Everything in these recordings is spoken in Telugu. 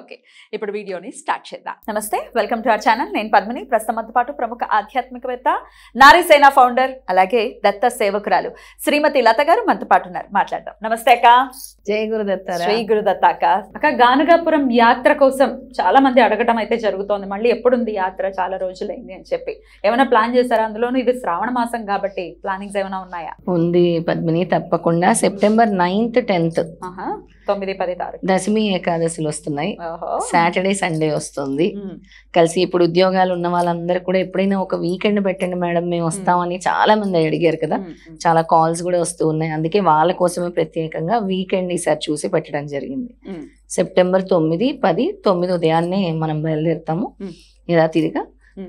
ఓకే ఇప్పుడు వీడియోని స్టార్ట్ చేద్దాం నమస్తే వెల్కమ్ టు అవర్ ఛానల్ నేను పద్మిని ప్రస్తుతం పాటు ప్రముఖ ఆధ్యాత్మికవేత్త నారీసేన ఫౌండర్ అలాగే దత్త సేవకురాలు శ్రీమతి లత గారు మనతో పాటు ఉన్నారు మాట్లాడదాం నమస్తే అక్క జై గురుదత్త శ్రీ గురుదత్త అక్క అక్క గానుగాపురం యాత్ర కోసం చాలా మంది అడగటం అయితే జరుగుతోంది మళ్ళీ ఎప్పుడుంది యాత్ర చాలా రోజులైంది అని చెప్పి ఏమైనా ప్లాన్ చేశారా అందులోనూ ఇది శ్రావణ మాసం కాబట్టి ప్లానింగ్స్ ఏమైనా ఉన్నాయా ఉంది పద్మిని తప్పకుండా సెప్టెంబర్ నైన్త్ టెన్త్ తొమ్మిది పది తారీఖు దశమి ఏకాదశిలు వస్తున్నాయి సాటర్డే సండే వస్తుంది కలిసి ఇప్పుడు ఉద్యోగాలు ఉన్న వాళ్ళందరూ కూడా ఎప్పుడైనా ఒక వీకెండ్ పెట్టండి మేడం మేము వస్తామని చాలా మంది అడిగారు కదా చాలా కాల్స్ కూడా వస్తూ ఉన్నాయి అందుకే వాళ్ళ కోసమే ప్రత్యేకంగా వీకెండ్ ఈసారి చూసి పెట్టడం జరిగింది సెప్టెంబర్ తొమ్మిది పది తొమ్మిది ఉదయాన్నే మనం బయలుదేరుతాము ఇలా తిరిగా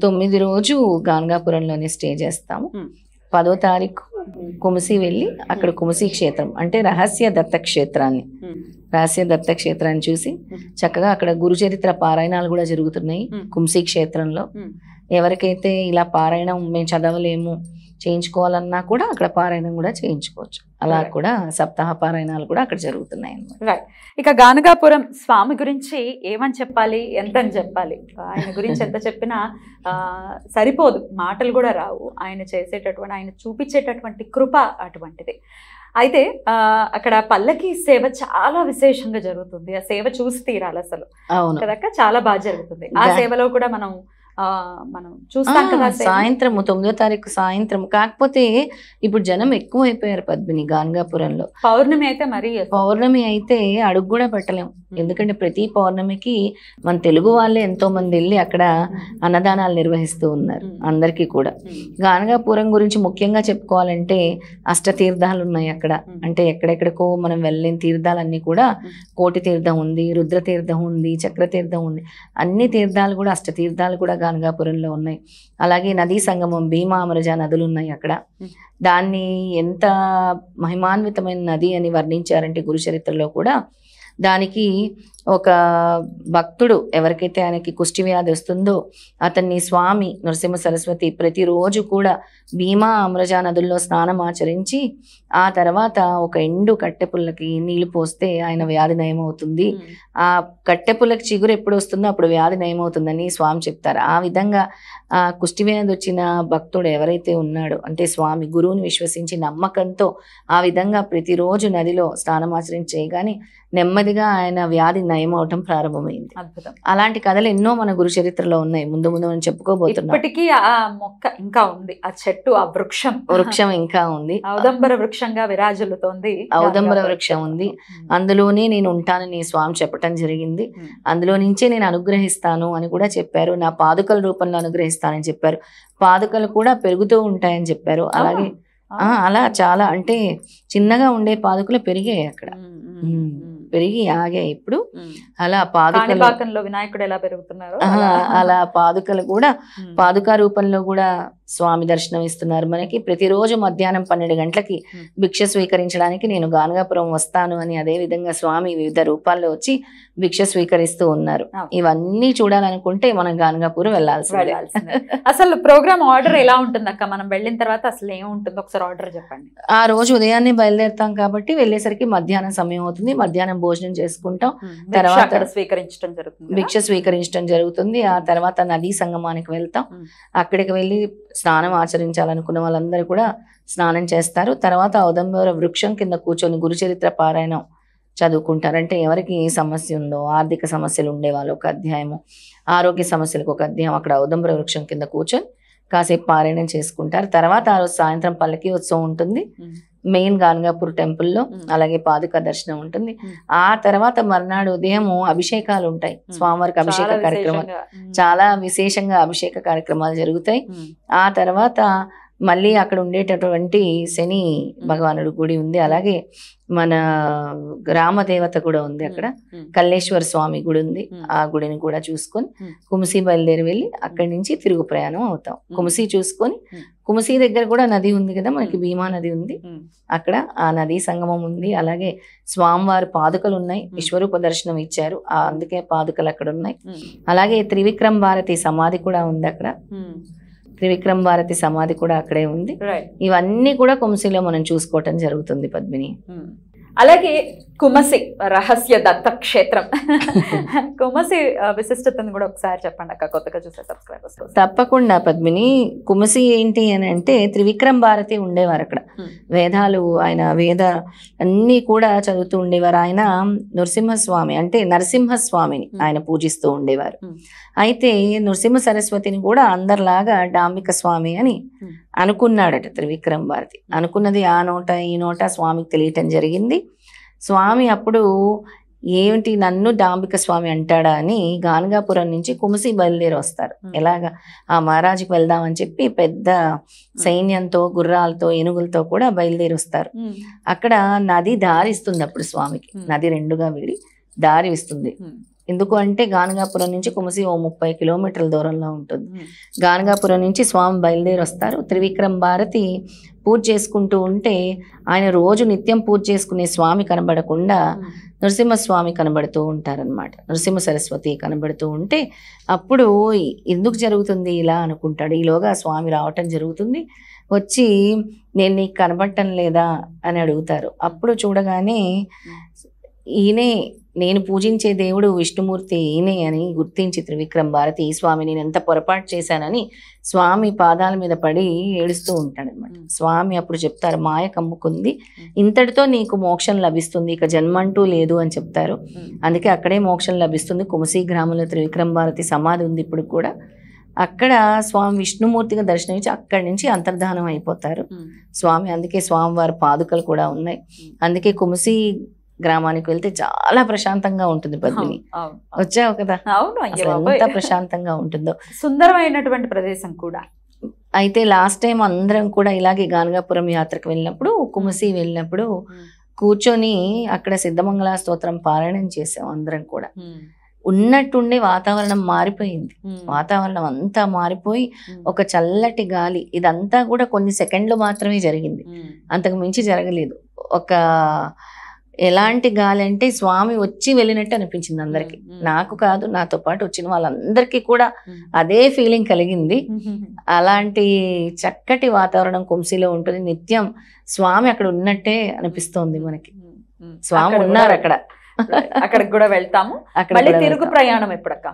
తొమ్మిది రోజు గాన్గాపురంలోనే స్టే చేస్తాము పదో తారీఖు కుమసి వెళ్ళి అక్కడ కుమసి క్షేత్రం అంటే రహస్య దత్త క్షేత్రాన్ని రహస్య దత్త క్షేత్రాన్ని చూసి చక్కగా అక్కడ గురుచరిత్ర పారాయణాలు కూడా జరుగుతున్నాయి కుమసి క్షేత్రంలో ఎవరికైతే ఇలా పారాయణం మేము చదవలేము చేయించుకోవాలన్నా కూడా అక్కడ పారాయణం కూడా చేయించుకోవచ్చు అలా కూడా సప్తాహ పారాయణాలు కూడా అక్కడ జరుగుతున్నాయి ఇక గానగాపురం స్వామి గురించి ఏమని చెప్పాలి ఎంత అని చెప్పాలి ఆయన గురించి ఎంత చెప్పినా సరిపోదు మాటలు కూడా రావు ఆయన చేసేటటువంటి ఆయన చూపించేటటువంటి కృప అటువంటిది అయితే అక్కడ పల్లకి సేవ చాలా విశేషంగా జరుగుతుంది ఆ సేవ చూసి తీరాలి అసలు కదా చాలా బాగా జరుగుతుంది ఆ సేవలో కూడా మనం మనం చూస్తాం కదా సాయంత్రం తొమ్మిదో తారీఖు సాయంత్రం కాకపోతే ఇప్పుడు జనం ఎక్కువ అయిపోయారు పద్మిని గాన్గాపురంలో పౌర్ణమి అయితే మరి పౌర్ణమి అయితే అడుగు కూడా పెట్టలేం ఎందుకంటే ప్రతి పౌర్ణమికి మన తెలుగు వాళ్ళే ఎంతో మంది వెళ్ళి అక్కడ అన్నదానాలు నిర్వహిస్తూ ఉన్నారు అందరికీ కూడా గానగాపురం గురించి ముఖ్యంగా చెప్పుకోవాలంటే అష్టతీర్థాలు ఉన్నాయి అక్కడ అంటే ఎక్కడెక్కడికో మనం వెళ్ళిన తీర్థాలన్నీ కూడా కోటి తీర్థం ఉంది రుద్రతీర్థం ఉంది చక్రతీర్థం ఉంది అన్ని తీర్థాలు కూడా అష్ట తీర్థాలు కూడా గానగాపురంలో ఉన్నాయి అలాగే నదీ సంగమం భీమా అమరజా నదులు ఉన్నాయి అక్కడ దాన్ని ఎంత మహిమాన్వితమైన నది అని వర్ణించారంటే గురు చరిత్రలో కూడా దానికి ఒక భక్తుడు ఎవరికైతే ఆయనకి కుష్టి వ్యాధి వస్తుందో అతన్ని స్వామి నరసింహ సరస్వతి ప్రతిరోజు కూడా భీమా అమ్రజా నదుల్లో స్నానం ఆచరించి ఆ తర్వాత ఒక ఎండు కట్టెపుల్లకి నీళ్లు పోస్తే ఆయన వ్యాధి నయమవుతుంది ఆ కట్టెపుల్లకి చిగురు ఎప్పుడు వస్తుందో అప్పుడు వ్యాధి నయమవుతుందని స్వామి చెప్తారు ఆ విధంగా ఆ కుష్టి వ్యాధి వచ్చిన భక్తుడు ఎవరైతే ఉన్నాడో అంటే స్వామి గురువుని విశ్వసించి నమ్మకంతో ఆ విధంగా ప్రతిరోజు నదిలో స్నానం ఆచరించి నెమ్మదిగా ఆయన వ్యాధి నయం అవటం ప్రారంభమైంది అలాంటి కథలు ఎన్నో మన గురు చరిత్రలో ఉన్నాయి ముందు ముందు మనం చెప్పుకోబోతున్నాం ఇప్పటికీ ఆ మొక్క ఇంకా ఉంది ఆ చెట్టు ఆ వృక్షం వృక్షం ఇంకా ఉంది ఔదంబర వృక్షంగా విరాజులుతోంది ఔదంబర వృక్షం ఉంది అందులోనే నేను ఉంటానని స్వామి చెప్పటం జరిగింది అందులో నుంచే నేను అనుగ్రహిస్తాను అని కూడా చెప్పారు నా పాదుకల రూపంలో అనుగ్రహిస్తానని చెప్పారు పాదుకలు కూడా పెరుగుతూ ఉంటాయని చెప్పారు అలాగే అలా చాలా అంటే చిన్నగా ఉండే పాదుకలు పెరిగాయి అక్కడ పెరిగి ఆగాయి ఇప్పుడు అలా పాదుకలో వినాయకుడు ఎలా పెరుగుతున్నారు అలా పాదుకలు కూడా పాదుక రూపంలో కూడా స్వామి దర్శనం ఇస్తున్నారు మనకి ప్రతిరోజు మధ్యాహ్నం పన్నెండు గంటలకి భిక్ష స్వీకరించడానికి నేను గానగాపురం వస్తాను అని అదే విధంగా స్వామి వివిధ రూపాల్లో వచ్చి భిక్ష స్వీకరిస్తూ ఉన్నారు ఇవన్నీ చూడాలనుకుంటే మనం గానగాపురం వెళ్ళాల్సి అసలు ప్రోగ్రామ్ ఆర్డర్ ఎలా ఉంటుంది అక్క మనం వెళ్ళిన తర్వాత అసలు ఏముంటుంది ఒకసారి ఆర్డర్ చెప్పండి ఆ రోజు ఉదయాన్నే బయలుదేరుతాం కాబట్టి వెళ్ళేసరికి మధ్యాహ్నం సమయం అవుతుంది మధ్యాహ్నం భోజనం చేసుకుంటాం తర్వాత స్వీకరించడం జరుగుతుంది భిక్ష స్వీకరించడం జరుగుతుంది ఆ తర్వాత నదీ సంగమానికి వెళ్తాం అక్కడికి వెళ్ళి స్నానం ఆచరించాలనుకున్న వాళ్ళందరూ కూడా స్నానం చేస్తారు తర్వాత ఔదంబర వృక్షం కింద కూర్చొని గురుచరిత్ర పారాయణం చదువుకుంటారు అంటే ఎవరికి ఏ సమస్య ఉందో ఆర్థిక సమస్యలు ఉండేవాళ్ళు ఒక అధ్యాయము ఆరోగ్య సమస్యలకు ఒక అధ్యాయం అక్కడ ఔదంబర వృక్షం కింద కూర్చొని కాసేపు పారాయణం చేసుకుంటారు తర్వాత ఆ రోజు సాయంత్రం పల్లకి ఉత్సవం ఉంటుంది మెయిన్ గానుగాపూర్ టెంపుల్లో అలాగే పాదుక దర్శనం ఉంటుంది ఆ తర్వాత మర్నాడు ఉదయం అభిషేకాలు ఉంటాయి స్వామివారికి అభిషేక కార్యక్రమాలు చాలా విశేషంగా అభిషేక కార్యక్రమాలు జరుగుతాయి ఆ తర్వాత మళ్ళీ అక్కడ ఉండేటటువంటి శని భగవానుడు గుడి ఉంది అలాగే మన గ్రామదేవత కూడా ఉంది అక్కడ కల్లేశ్వర స్వామి గుడి ఉంది ఆ గుడిని కూడా చూసుకొని కుమసి బయలుదేరి వెళ్ళి అక్కడి నుంచి తిరుగు ప్రయాణం అవుతాం కుమసి చూసుకొని కుమసి దగ్గర కూడా నది ఉంది కదా మనకి భీమా నది ఉంది అక్కడ ఆ నదీ సంగమం ఉంది అలాగే స్వామివారి పాదుకలు ఉన్నాయి విశ్వరూప దర్శనం ఇచ్చారు ఆ అందుకే పాదుకలు అక్కడ ఉన్నాయి అలాగే త్రివిక్రమ్ భారతి సమాధి కూడా ఉంది అక్కడ త్రివిక్రమ్ భారతి సమాధి కూడా అక్కడే ఉంది ఇవన్నీ కూడా కొంసిలో మనం చూసుకోవటం జరుగుతుంది పద్మిని hmm. అలాగే కుమసి రహస్య దత్తక్షేత్రం కుమసి విశిష్టతను కూడా ఒకసారి చెప్పండి అక్క కొత్తగా చూసే సబ్స్క్రైబర్స్ తప్పకుండా పద్మిని కుమసి ఏంటి అని అంటే త్రివిక్రమ్ భారతి ఉండేవారు అక్కడ వేదాలు ఆయన వేద అన్నీ కూడా చదువుతూ ఉండేవారు ఆయన నృసింహస్వామి అంటే నరసింహస్వామిని ఆయన పూజిస్తూ ఉండేవారు అయితే నృసింహ సరస్వతిని కూడా అందరిలాగా డాంబిక స్వామి అని అనుకున్నాడట త్రివిక్రమ్ భారతి అనుకున్నది ఆ నోట ఈ నోట స్వామికి తెలియటం జరిగింది స్వామి అప్పుడు ఏమిటి నన్ను డాంబిక స్వామి అంటాడా అని గానగాపురం నుంచి కుమసి బయలుదేరి వస్తారు ఎలాగ ఆ మహారాజుకి వెళ్దామని చెప్పి పెద్ద సైన్యంతో గుర్రాలతో ఏనుగులతో కూడా బయలుదేరి వస్తారు అక్కడ నది దారిస్తుంది అప్పుడు స్వామికి నది రెండుగా విడి దారి ఇస్తుంది ఎందుకు అంటే గానగాపురం నుంచి కుమసి ఓ ముప్పై కిలోమీటర్ల దూరంలో ఉంటుంది గానగాపురం నుంచి స్వామి బయలుదేరి వస్తారు త్రివిక్రమ్ భారతి పూజ చేసుకుంటూ ఉంటే ఆయన రోజు నిత్యం పూజ చేసుకునే స్వామి కనబడకుండా నరసింహస్వామి కనబడుతూ ఉంటారనమాట నరసింహ సరస్వతి కనబడుతూ ఉంటే అప్పుడు ఎందుకు జరుగుతుంది ఇలా అనుకుంటాడు ఈలోగా స్వామి రావటం జరుగుతుంది వచ్చి నేను నీకు కనబడటం లేదా అని అడుగుతారు అప్పుడు చూడగానే ఈయనే నేను పూజించే దేవుడు విష్ణుమూర్తి ఈయనే అని గుర్తించి త్రివిక్రమ్ భారతి ఈ స్వామి నేను ఎంత పొరపాటు చేశానని స్వామి పాదాల మీద పడి ఏడుస్తూ ఉంటాడనమాట స్వామి అప్పుడు చెప్తారు మాయ కమ్ముకుంది ఇంతటితో నీకు మోక్షం లభిస్తుంది ఇక జన్మ అంటూ లేదు అని చెప్తారు అందుకే అక్కడే మోక్షం లభిస్తుంది కుమసి గ్రామంలో త్రివిక్రమ్ భారతి సమాధి ఉంది ఇప్పుడు కూడా అక్కడ స్వామి విష్ణుమూర్తిగా దర్శనమిచ్చి అక్కడి నుంచి అంతర్ధానం అయిపోతారు స్వామి అందుకే స్వామివారి పాదుకలు కూడా ఉన్నాయి అందుకే కుమసి గ్రామానికి వెళ్తే చాలా ప్రశాంతంగా ఉంటుంది పద్మిని వచ్చావు కదా అవును ఎంత ప్రశాంతంగా ఉంటుందో సుందరమైనటువంటి ప్రదేశం కూడా అయితే లాస్ట్ టైం అందరం కూడా ఇలాగే గానగాపురం యాత్రకు వెళ్ళినప్పుడు కుమసి వెళ్ళినప్పుడు కూర్చొని అక్కడ సిద్ధమంగళ స్తోత్రం పారాయణం చేసాం అందరం కూడా ఉన్నట్టుండే వాతావరణం మారిపోయింది వాతావరణం అంతా మారిపోయి ఒక చల్లటి గాలి ఇదంతా కూడా కొన్ని సెకండ్లు మాత్రమే జరిగింది అంతకు మించి జరగలేదు ఒక ఎలాంటి గాలి అంటే స్వామి వచ్చి వెళ్ళినట్టు అనిపించింది అందరికి నాకు కాదు నాతో పాటు వచ్చిన వాళ్ళందరికీ కూడా అదే ఫీలింగ్ కలిగింది అలాంటి చక్కటి వాతావరణం కుంసీలో ఉంటుంది నిత్యం స్వామి అక్కడ ఉన్నట్టే అనిపిస్తోంది మనకి స్వామి ఉన్నారు అక్కడ అక్కడికి కూడా వెళ్తాము అక్కడ తిరుగు ప్రయాణం ఎప్పుడక్క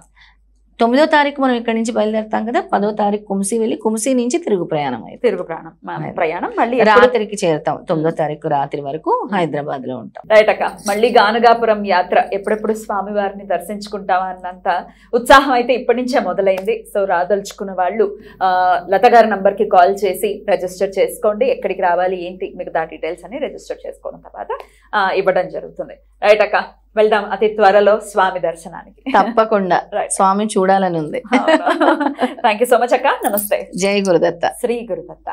తొమ్మిదో తారీఖు మనం ఇక్కడ నుంచి బయలుదేరుతాం కదా పదో తారీఖు కుంసి వెళ్ళి కుంసి నుంచి తిరుగు ప్రయాణం అయితే తిరుగు ప్రయాణం ప్రయాణం మళ్ళీ రాత్రికి చేరుతాం తొమ్మిదో తారీఖు రాత్రి వరకు హైదరాబాద్ లో ఉంటాం రైట్ అక్క మళ్ళీ గానగాపురం యాత్ర ఎప్పుడెప్పుడు స్వామి వారిని దర్శించుకుంటాం అన్నంత ఉత్సాహం అయితే ఇప్పటి నుంచే మొదలైంది సో రాదలుచుకున్న వాళ్ళు లత గారి నంబర్ కి కాల్ చేసి రిజిస్టర్ చేసుకోండి ఎక్కడికి రావాలి ఏంటి మిగతా డీటెయిల్స్ అని రిజిస్టర్ చేసుకోవడం తర్వాత ఇవ్వడం జరుగుతుంది రైట్ అక్క వెళ్దాం అతి త్వరలో స్వామి దర్శనానికి తప్పకుండా స్వామి చూడాలని ఉంది థ్యాంక్ సో మచ్ అక్క నమస్తే జై గురుదత్త శ్రీ గురుదత్త